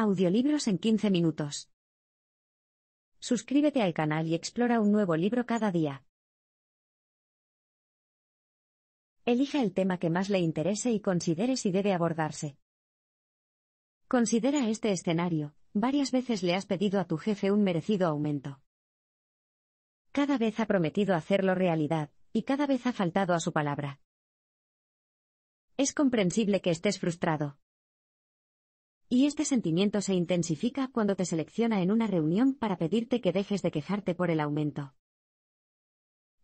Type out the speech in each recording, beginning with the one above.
Audiolibros en 15 minutos. Suscríbete al canal y explora un nuevo libro cada día. Elija el tema que más le interese y considere si debe abordarse. Considera este escenario. Varias veces le has pedido a tu jefe un merecido aumento. Cada vez ha prometido hacerlo realidad, y cada vez ha faltado a su palabra. Es comprensible que estés frustrado. Y este sentimiento se intensifica cuando te selecciona en una reunión para pedirte que dejes de quejarte por el aumento.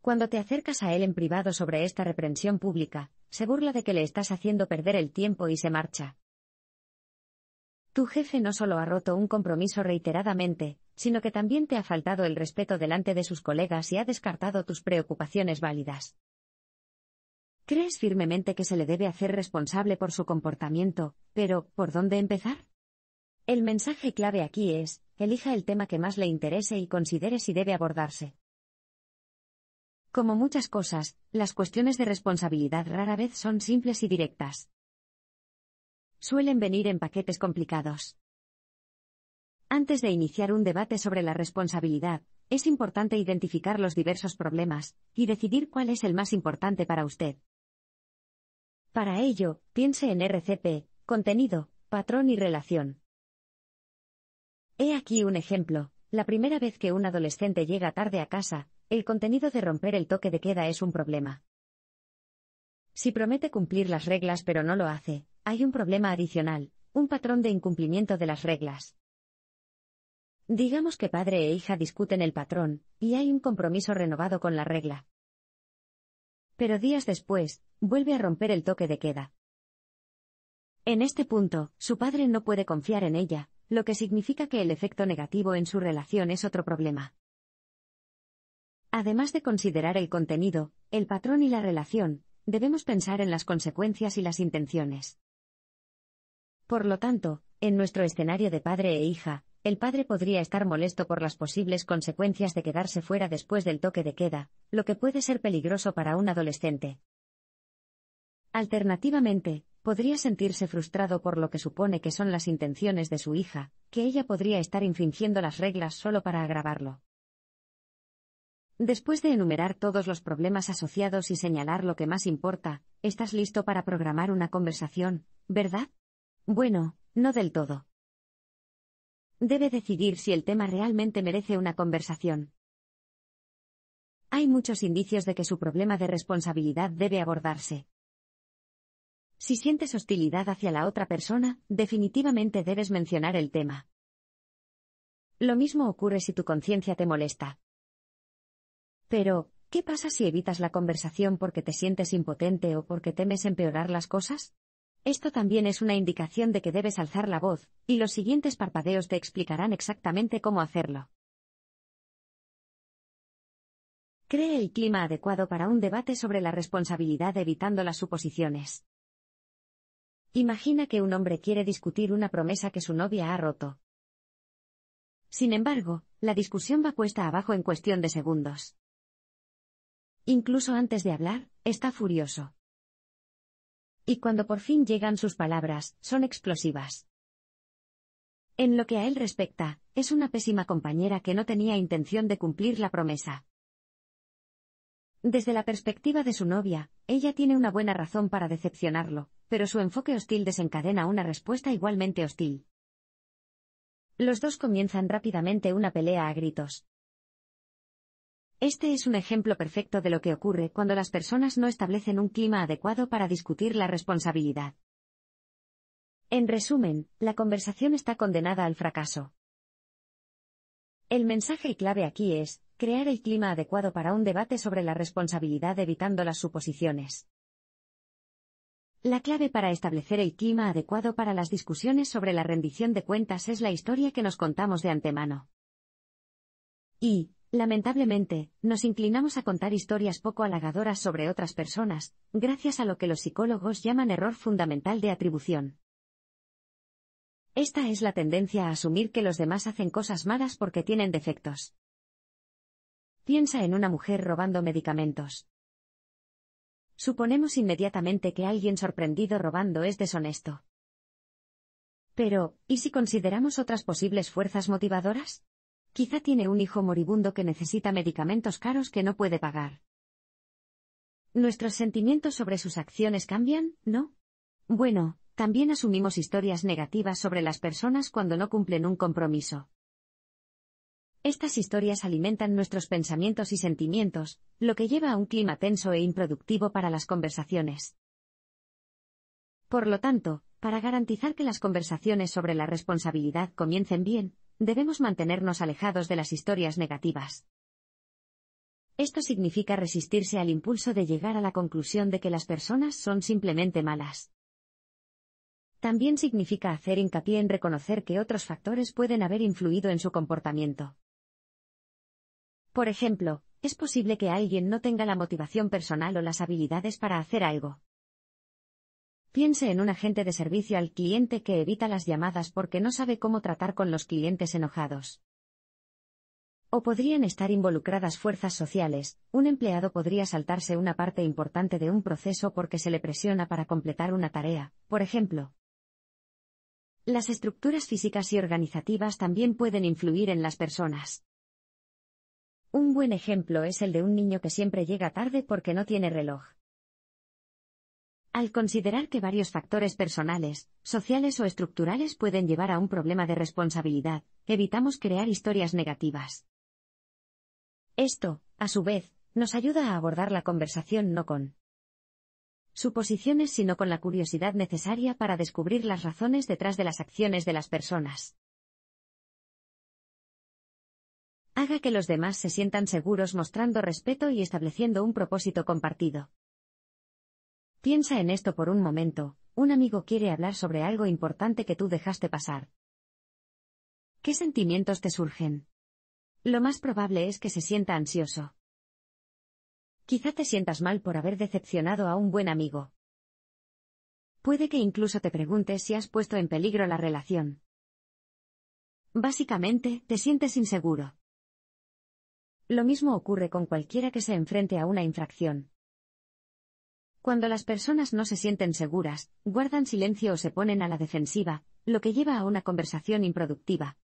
Cuando te acercas a él en privado sobre esta reprensión pública, se burla de que le estás haciendo perder el tiempo y se marcha. Tu jefe no solo ha roto un compromiso reiteradamente, sino que también te ha faltado el respeto delante de sus colegas y ha descartado tus preocupaciones válidas. Crees firmemente que se le debe hacer responsable por su comportamiento, pero ¿por dónde empezar? El mensaje clave aquí es, elija el tema que más le interese y considere si debe abordarse. Como muchas cosas, las cuestiones de responsabilidad rara vez son simples y directas. Suelen venir en paquetes complicados. Antes de iniciar un debate sobre la responsabilidad, es importante identificar los diversos problemas y decidir cuál es el más importante para usted. Para ello, piense en RCP, contenido, patrón y relación. He aquí un ejemplo. La primera vez que un adolescente llega tarde a casa, el contenido de romper el toque de queda es un problema. Si promete cumplir las reglas pero no lo hace, hay un problema adicional, un patrón de incumplimiento de las reglas. Digamos que padre e hija discuten el patrón, y hay un compromiso renovado con la regla. Pero días después, vuelve a romper el toque de queda. En este punto, su padre no puede confiar en ella, lo que significa que el efecto negativo en su relación es otro problema. Además de considerar el contenido, el patrón y la relación, debemos pensar en las consecuencias y las intenciones. Por lo tanto, en nuestro escenario de padre e hija, el padre podría estar molesto por las posibles consecuencias de quedarse fuera después del toque de queda, lo que puede ser peligroso para un adolescente. Alternativamente, podría sentirse frustrado por lo que supone que son las intenciones de su hija, que ella podría estar infringiendo las reglas solo para agravarlo. Después de enumerar todos los problemas asociados y señalar lo que más importa, estás listo para programar una conversación, ¿verdad? Bueno, no del todo debe decidir si el tema realmente merece una conversación. Hay muchos indicios de que su problema de responsabilidad debe abordarse. Si sientes hostilidad hacia la otra persona, definitivamente debes mencionar el tema. Lo mismo ocurre si tu conciencia te molesta. Pero, ¿qué pasa si evitas la conversación porque te sientes impotente o porque temes empeorar las cosas? Esto también es una indicación de que debes alzar la voz, y los siguientes parpadeos te explicarán exactamente cómo hacerlo. Cree el clima adecuado para un debate sobre la responsabilidad evitando las suposiciones. Imagina que un hombre quiere discutir una promesa que su novia ha roto. Sin embargo, la discusión va cuesta abajo en cuestión de segundos. Incluso antes de hablar, está furioso. Y cuando por fin llegan sus palabras, son explosivas. En lo que a él respecta, es una pésima compañera que no tenía intención de cumplir la promesa. Desde la perspectiva de su novia, ella tiene una buena razón para decepcionarlo, pero su enfoque hostil desencadena una respuesta igualmente hostil. Los dos comienzan rápidamente una pelea a gritos. Este es un ejemplo perfecto de lo que ocurre cuando las personas no establecen un clima adecuado para discutir la responsabilidad. En resumen, la conversación está condenada al fracaso. El mensaje clave aquí es, crear el clima adecuado para un debate sobre la responsabilidad evitando las suposiciones. La clave para establecer el clima adecuado para las discusiones sobre la rendición de cuentas es la historia que nos contamos de antemano. Y, Lamentablemente, nos inclinamos a contar historias poco halagadoras sobre otras personas, gracias a lo que los psicólogos llaman error fundamental de atribución. Esta es la tendencia a asumir que los demás hacen cosas malas porque tienen defectos. Piensa en una mujer robando medicamentos. Suponemos inmediatamente que alguien sorprendido robando es deshonesto. Pero, ¿y si consideramos otras posibles fuerzas motivadoras? Quizá tiene un hijo moribundo que necesita medicamentos caros que no puede pagar. ¿Nuestros sentimientos sobre sus acciones cambian, no? Bueno, también asumimos historias negativas sobre las personas cuando no cumplen un compromiso. Estas historias alimentan nuestros pensamientos y sentimientos, lo que lleva a un clima tenso e improductivo para las conversaciones. Por lo tanto, para garantizar que las conversaciones sobre la responsabilidad comiencen bien, Debemos mantenernos alejados de las historias negativas. Esto significa resistirse al impulso de llegar a la conclusión de que las personas son simplemente malas. También significa hacer hincapié en reconocer que otros factores pueden haber influido en su comportamiento. Por ejemplo, es posible que alguien no tenga la motivación personal o las habilidades para hacer algo. Piense en un agente de servicio al cliente que evita las llamadas porque no sabe cómo tratar con los clientes enojados. O podrían estar involucradas fuerzas sociales, un empleado podría saltarse una parte importante de un proceso porque se le presiona para completar una tarea, por ejemplo. Las estructuras físicas y organizativas también pueden influir en las personas. Un buen ejemplo es el de un niño que siempre llega tarde porque no tiene reloj. Al considerar que varios factores personales, sociales o estructurales pueden llevar a un problema de responsabilidad, evitamos crear historias negativas. Esto, a su vez, nos ayuda a abordar la conversación no con suposiciones sino con la curiosidad necesaria para descubrir las razones detrás de las acciones de las personas. Haga que los demás se sientan seguros mostrando respeto y estableciendo un propósito compartido. Piensa en esto por un momento, un amigo quiere hablar sobre algo importante que tú dejaste pasar. ¿Qué sentimientos te surgen? Lo más probable es que se sienta ansioso. Quizá te sientas mal por haber decepcionado a un buen amigo. Puede que incluso te preguntes si has puesto en peligro la relación. Básicamente, te sientes inseguro. Lo mismo ocurre con cualquiera que se enfrente a una infracción. Cuando las personas no se sienten seguras, guardan silencio o se ponen a la defensiva, lo que lleva a una conversación improductiva.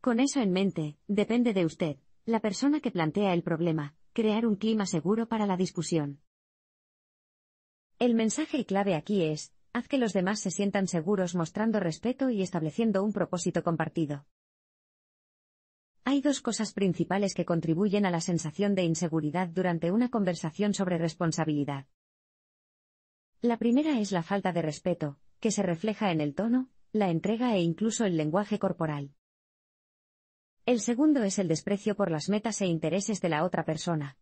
Con eso en mente, depende de usted, la persona que plantea el problema, crear un clima seguro para la discusión. El mensaje clave aquí es, haz que los demás se sientan seguros mostrando respeto y estableciendo un propósito compartido. Hay dos cosas principales que contribuyen a la sensación de inseguridad durante una conversación sobre responsabilidad. La primera es la falta de respeto, que se refleja en el tono, la entrega e incluso el lenguaje corporal. El segundo es el desprecio por las metas e intereses de la otra persona.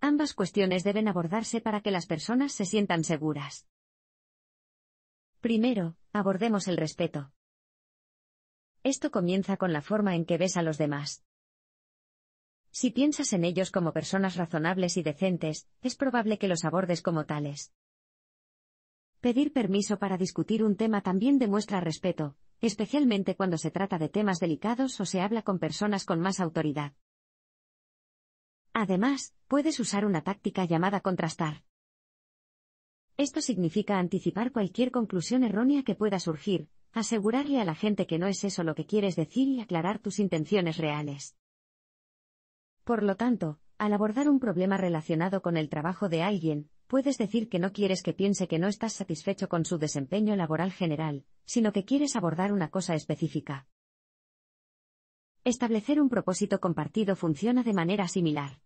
Ambas cuestiones deben abordarse para que las personas se sientan seguras. Primero, abordemos el respeto. Esto comienza con la forma en que ves a los demás. Si piensas en ellos como personas razonables y decentes, es probable que los abordes como tales. Pedir permiso para discutir un tema también demuestra respeto, especialmente cuando se trata de temas delicados o se habla con personas con más autoridad. Además, puedes usar una táctica llamada contrastar. Esto significa anticipar cualquier conclusión errónea que pueda surgir, asegurarle a la gente que no es eso lo que quieres decir y aclarar tus intenciones reales. Por lo tanto, al abordar un problema relacionado con el trabajo de alguien, puedes decir que no quieres que piense que no estás satisfecho con su desempeño laboral general, sino que quieres abordar una cosa específica. Establecer un propósito compartido funciona de manera similar.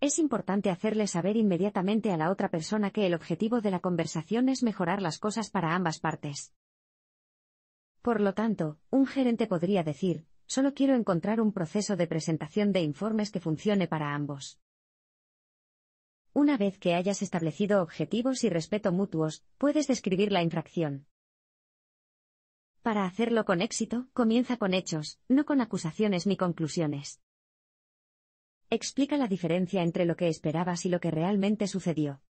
Es importante hacerle saber inmediatamente a la otra persona que el objetivo de la conversación es mejorar las cosas para ambas partes. Por lo tanto, un gerente podría decir, solo quiero encontrar un proceso de presentación de informes que funcione para ambos. Una vez que hayas establecido objetivos y respeto mutuos, puedes describir la infracción. Para hacerlo con éxito, comienza con hechos, no con acusaciones ni conclusiones. Explica la diferencia entre lo que esperabas y lo que realmente sucedió.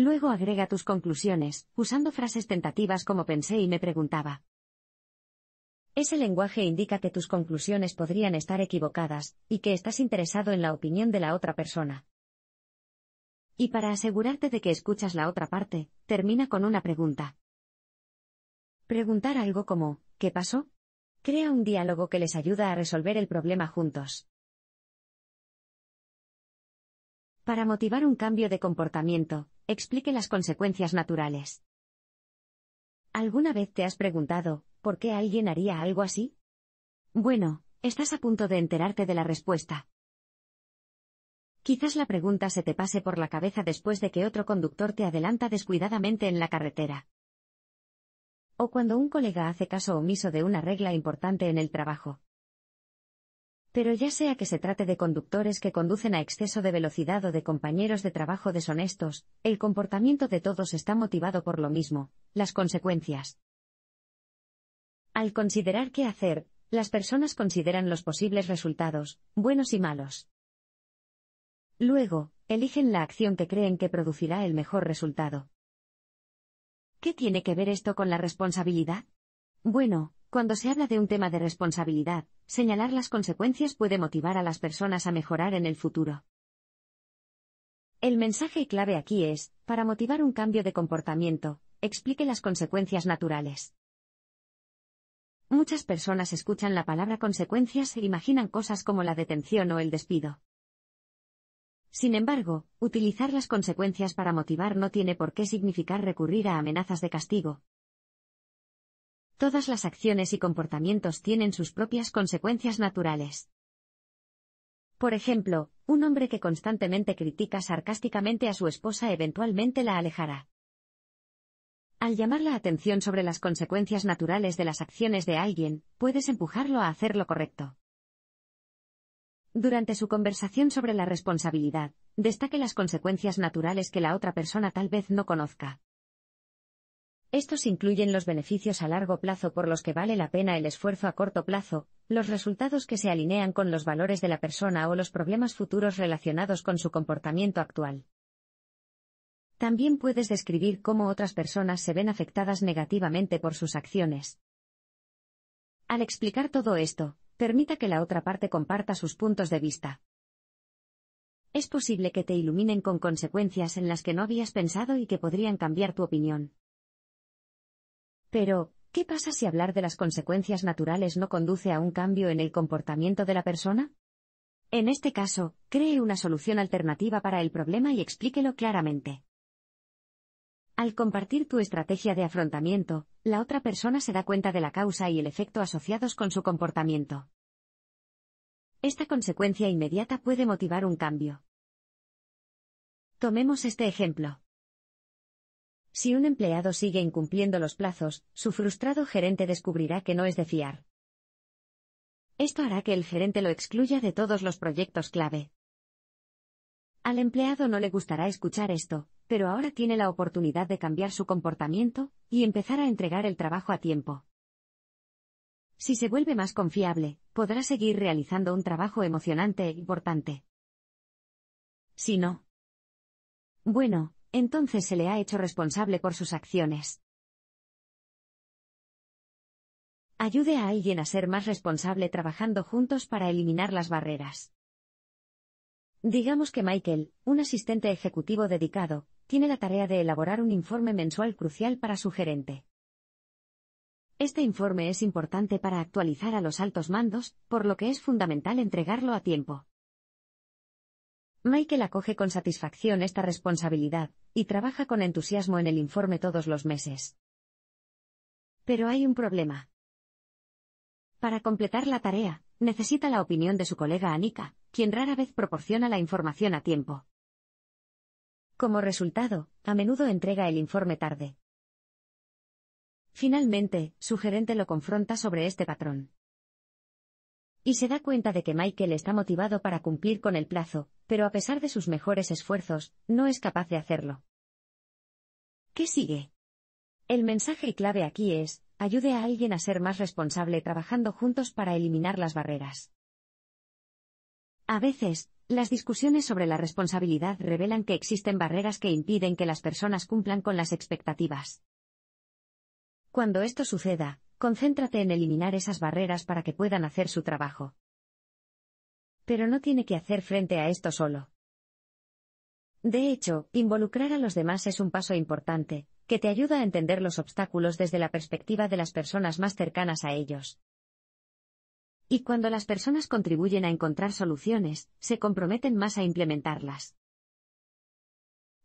Luego agrega tus conclusiones, usando frases tentativas como pensé y me preguntaba. Ese lenguaje indica que tus conclusiones podrían estar equivocadas, y que estás interesado en la opinión de la otra persona. Y para asegurarte de que escuchas la otra parte, termina con una pregunta. Preguntar algo como, ¿qué pasó? Crea un diálogo que les ayuda a resolver el problema juntos. Para motivar un cambio de comportamiento, explique las consecuencias naturales. ¿Alguna vez te has preguntado, por qué alguien haría algo así? Bueno, estás a punto de enterarte de la respuesta. Quizás la pregunta se te pase por la cabeza después de que otro conductor te adelanta descuidadamente en la carretera. O cuando un colega hace caso omiso de una regla importante en el trabajo. Pero ya sea que se trate de conductores que conducen a exceso de velocidad o de compañeros de trabajo deshonestos, el comportamiento de todos está motivado por lo mismo, las consecuencias. Al considerar qué hacer, las personas consideran los posibles resultados, buenos y malos. Luego, eligen la acción que creen que producirá el mejor resultado. ¿Qué tiene que ver esto con la responsabilidad? Bueno, cuando se habla de un tema de responsabilidad, señalar las consecuencias puede motivar a las personas a mejorar en el futuro. El mensaje clave aquí es, para motivar un cambio de comportamiento, explique las consecuencias naturales. Muchas personas escuchan la palabra consecuencias e imaginan cosas como la detención o el despido. Sin embargo, utilizar las consecuencias para motivar no tiene por qué significar recurrir a amenazas de castigo, Todas las acciones y comportamientos tienen sus propias consecuencias naturales. Por ejemplo, un hombre que constantemente critica sarcásticamente a su esposa eventualmente la alejará. Al llamar la atención sobre las consecuencias naturales de las acciones de alguien, puedes empujarlo a hacer lo correcto. Durante su conversación sobre la responsabilidad, destaque las consecuencias naturales que la otra persona tal vez no conozca. Estos incluyen los beneficios a largo plazo por los que vale la pena el esfuerzo a corto plazo, los resultados que se alinean con los valores de la persona o los problemas futuros relacionados con su comportamiento actual. También puedes describir cómo otras personas se ven afectadas negativamente por sus acciones. Al explicar todo esto, permita que la otra parte comparta sus puntos de vista. Es posible que te iluminen con consecuencias en las que no habías pensado y que podrían cambiar tu opinión. Pero, ¿qué pasa si hablar de las consecuencias naturales no conduce a un cambio en el comportamiento de la persona? En este caso, cree una solución alternativa para el problema y explíquelo claramente. Al compartir tu estrategia de afrontamiento, la otra persona se da cuenta de la causa y el efecto asociados con su comportamiento. Esta consecuencia inmediata puede motivar un cambio. Tomemos este ejemplo. Si un empleado sigue incumpliendo los plazos, su frustrado gerente descubrirá que no es de fiar. Esto hará que el gerente lo excluya de todos los proyectos clave. Al empleado no le gustará escuchar esto, pero ahora tiene la oportunidad de cambiar su comportamiento y empezar a entregar el trabajo a tiempo. Si se vuelve más confiable, podrá seguir realizando un trabajo emocionante e importante. Si no. Bueno, entonces se le ha hecho responsable por sus acciones. Ayude a alguien a ser más responsable trabajando juntos para eliminar las barreras. Digamos que Michael, un asistente ejecutivo dedicado, tiene la tarea de elaborar un informe mensual crucial para su gerente. Este informe es importante para actualizar a los altos mandos, por lo que es fundamental entregarlo a tiempo. Michael acoge con satisfacción esta responsabilidad, y trabaja con entusiasmo en el informe todos los meses. Pero hay un problema. Para completar la tarea, necesita la opinión de su colega Anika, quien rara vez proporciona la información a tiempo. Como resultado, a menudo entrega el informe tarde. Finalmente, su gerente lo confronta sobre este patrón. Y se da cuenta de que Michael está motivado para cumplir con el plazo, pero a pesar de sus mejores esfuerzos, no es capaz de hacerlo. ¿Qué sigue? El mensaje clave aquí es, ayude a alguien a ser más responsable trabajando juntos para eliminar las barreras. A veces, las discusiones sobre la responsabilidad revelan que existen barreras que impiden que las personas cumplan con las expectativas. Cuando esto suceda, concéntrate en eliminar esas barreras para que puedan hacer su trabajo. Pero no tiene que hacer frente a esto solo. De hecho, involucrar a los demás es un paso importante, que te ayuda a entender los obstáculos desde la perspectiva de las personas más cercanas a ellos. Y cuando las personas contribuyen a encontrar soluciones, se comprometen más a implementarlas.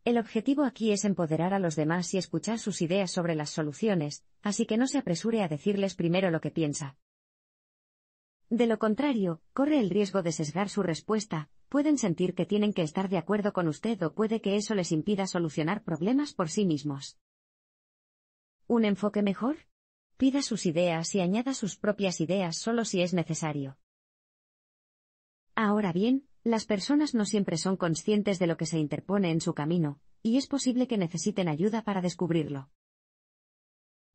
El objetivo aquí es empoderar a los demás y escuchar sus ideas sobre las soluciones, así que no se apresure a decirles primero lo que piensa. De lo contrario, corre el riesgo de sesgar su respuesta, pueden sentir que tienen que estar de acuerdo con usted o puede que eso les impida solucionar problemas por sí mismos. ¿Un enfoque mejor? Pida sus ideas y añada sus propias ideas solo si es necesario. Ahora bien, las personas no siempre son conscientes de lo que se interpone en su camino, y es posible que necesiten ayuda para descubrirlo.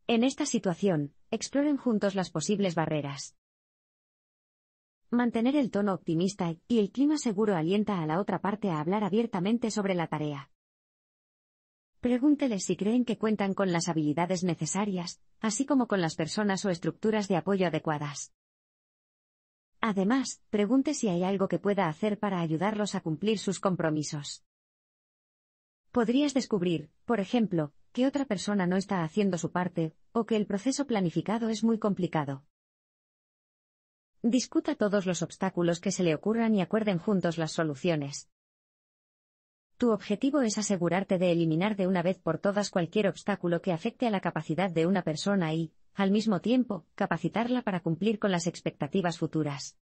En esta situación, exploren juntos las posibles barreras. Mantener el tono optimista y el clima seguro alienta a la otra parte a hablar abiertamente sobre la tarea. Pregúnteles si creen que cuentan con las habilidades necesarias, así como con las personas o estructuras de apoyo adecuadas. Además, pregunte si hay algo que pueda hacer para ayudarlos a cumplir sus compromisos. Podrías descubrir, por ejemplo, que otra persona no está haciendo su parte, o que el proceso planificado es muy complicado. Discuta todos los obstáculos que se le ocurran y acuerden juntos las soluciones. Tu objetivo es asegurarte de eliminar de una vez por todas cualquier obstáculo que afecte a la capacidad de una persona y, al mismo tiempo, capacitarla para cumplir con las expectativas futuras.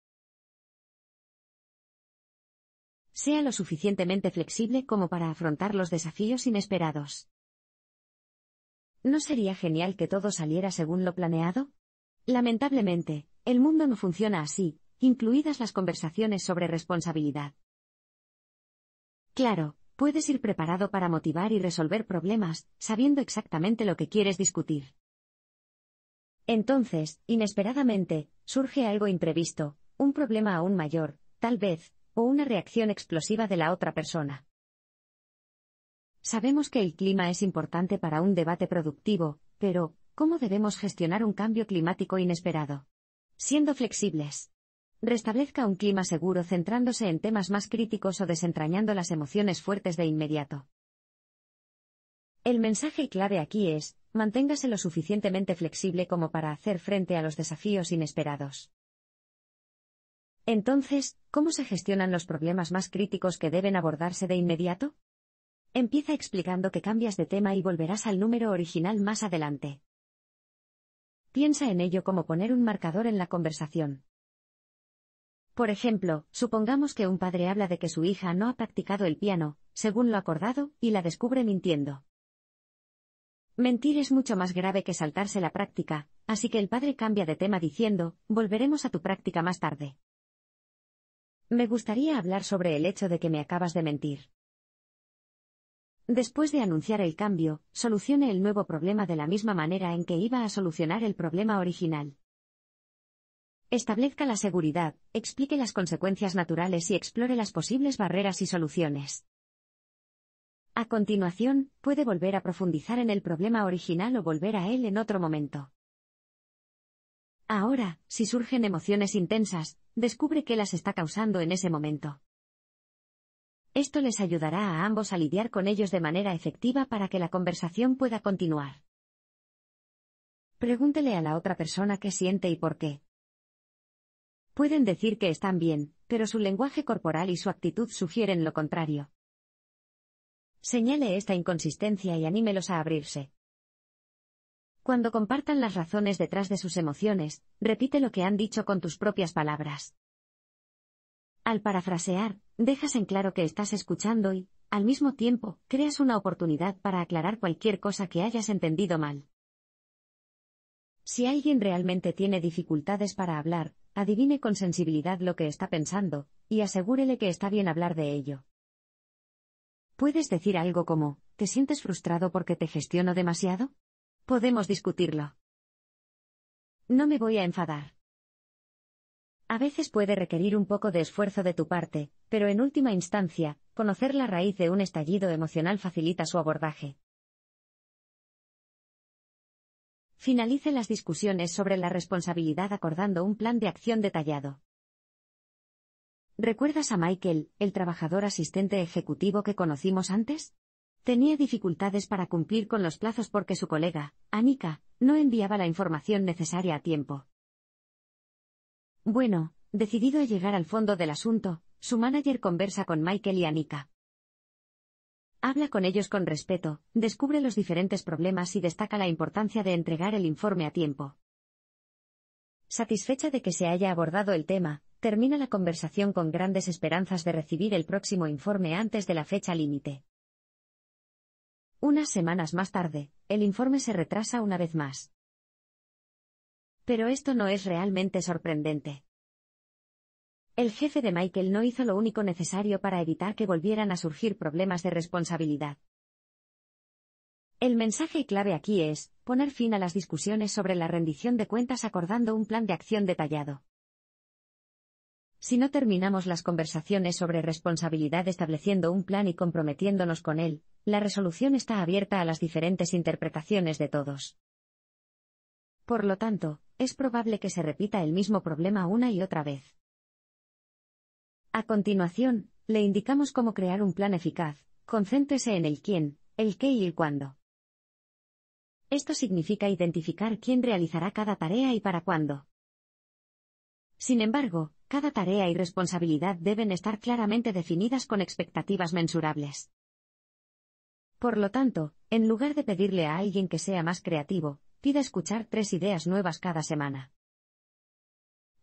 Sea lo suficientemente flexible como para afrontar los desafíos inesperados. ¿No sería genial que todo saliera según lo planeado? Lamentablemente, el mundo no funciona así, incluidas las conversaciones sobre responsabilidad. Claro, puedes ir preparado para motivar y resolver problemas, sabiendo exactamente lo que quieres discutir. Entonces, inesperadamente, surge algo imprevisto, un problema aún mayor, tal vez, o una reacción explosiva de la otra persona. Sabemos que el clima es importante para un debate productivo, pero, ¿cómo debemos gestionar un cambio climático inesperado? Siendo flexibles. Restablezca un clima seguro centrándose en temas más críticos o desentrañando las emociones fuertes de inmediato. El mensaje clave aquí es, manténgase lo suficientemente flexible como para hacer frente a los desafíos inesperados. Entonces, ¿cómo se gestionan los problemas más críticos que deben abordarse de inmediato? Empieza explicando que cambias de tema y volverás al número original más adelante. Piensa en ello como poner un marcador en la conversación. Por ejemplo, supongamos que un padre habla de que su hija no ha practicado el piano, según lo acordado, y la descubre mintiendo. Mentir es mucho más grave que saltarse la práctica, así que el padre cambia de tema diciendo, volveremos a tu práctica más tarde. Me gustaría hablar sobre el hecho de que me acabas de mentir. Después de anunciar el cambio, solucione el nuevo problema de la misma manera en que iba a solucionar el problema original. Establezca la seguridad, explique las consecuencias naturales y explore las posibles barreras y soluciones. A continuación, puede volver a profundizar en el problema original o volver a él en otro momento. Ahora, si surgen emociones intensas, descubre qué las está causando en ese momento. Esto les ayudará a ambos a lidiar con ellos de manera efectiva para que la conversación pueda continuar. Pregúntele a la otra persona qué siente y por qué. Pueden decir que están bien, pero su lenguaje corporal y su actitud sugieren lo contrario. Señale esta inconsistencia y anímelos a abrirse. Cuando compartan las razones detrás de sus emociones, repite lo que han dicho con tus propias palabras. Al parafrasear, dejas en claro que estás escuchando y, al mismo tiempo, creas una oportunidad para aclarar cualquier cosa que hayas entendido mal. Si alguien realmente tiene dificultades para hablar, adivine con sensibilidad lo que está pensando, y asegúrele que está bien hablar de ello. Puedes decir algo como, ¿te sientes frustrado porque te gestiono demasiado? Podemos discutirlo. No me voy a enfadar. A veces puede requerir un poco de esfuerzo de tu parte, pero en última instancia, conocer la raíz de un estallido emocional facilita su abordaje. Finalice las discusiones sobre la responsabilidad acordando un plan de acción detallado. ¿Recuerdas a Michael, el trabajador asistente ejecutivo que conocimos antes? Tenía dificultades para cumplir con los plazos porque su colega, Anika, no enviaba la información necesaria a tiempo. Bueno, decidido a llegar al fondo del asunto, su manager conversa con Michael y Anika. Habla con ellos con respeto, descubre los diferentes problemas y destaca la importancia de entregar el informe a tiempo. Satisfecha de que se haya abordado el tema, termina la conversación con grandes esperanzas de recibir el próximo informe antes de la fecha límite. Unas semanas más tarde, el informe se retrasa una vez más. Pero esto no es realmente sorprendente. El jefe de Michael no hizo lo único necesario para evitar que volvieran a surgir problemas de responsabilidad. El mensaje clave aquí es, poner fin a las discusiones sobre la rendición de cuentas acordando un plan de acción detallado. Si no terminamos las conversaciones sobre responsabilidad estableciendo un plan y comprometiéndonos con él, la resolución está abierta a las diferentes interpretaciones de todos. Por lo tanto, es probable que se repita el mismo problema una y otra vez. A continuación, le indicamos cómo crear un plan eficaz. Concéntrese en el quién, el qué y el cuándo. Esto significa identificar quién realizará cada tarea y para cuándo. Sin embargo, cada tarea y responsabilidad deben estar claramente definidas con expectativas mensurables. Por lo tanto, en lugar de pedirle a alguien que sea más creativo, pide escuchar tres ideas nuevas cada semana.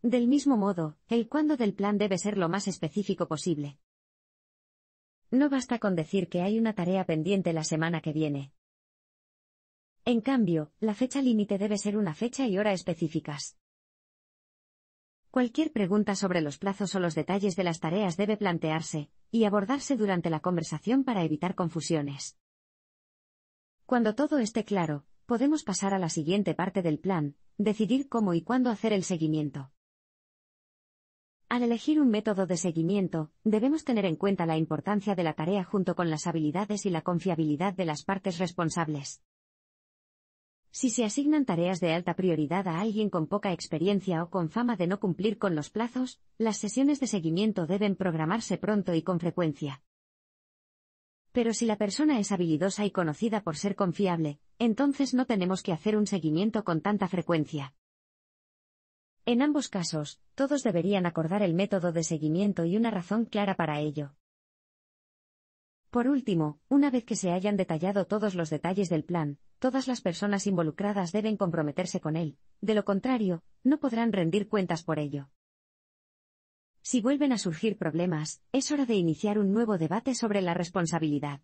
Del mismo modo, el cuándo del plan debe ser lo más específico posible. No basta con decir que hay una tarea pendiente la semana que viene. En cambio, la fecha límite debe ser una fecha y hora específicas. Cualquier pregunta sobre los plazos o los detalles de las tareas debe plantearse, y abordarse durante la conversación para evitar confusiones. Cuando todo esté claro, podemos pasar a la siguiente parte del plan, decidir cómo y cuándo hacer el seguimiento. Al elegir un método de seguimiento, debemos tener en cuenta la importancia de la tarea junto con las habilidades y la confiabilidad de las partes responsables. Si se asignan tareas de alta prioridad a alguien con poca experiencia o con fama de no cumplir con los plazos, las sesiones de seguimiento deben programarse pronto y con frecuencia. Pero si la persona es habilidosa y conocida por ser confiable, entonces no tenemos que hacer un seguimiento con tanta frecuencia. En ambos casos, todos deberían acordar el método de seguimiento y una razón clara para ello. Por último, una vez que se hayan detallado todos los detalles del plan, todas las personas involucradas deben comprometerse con él, de lo contrario, no podrán rendir cuentas por ello. Si vuelven a surgir problemas, es hora de iniciar un nuevo debate sobre la responsabilidad.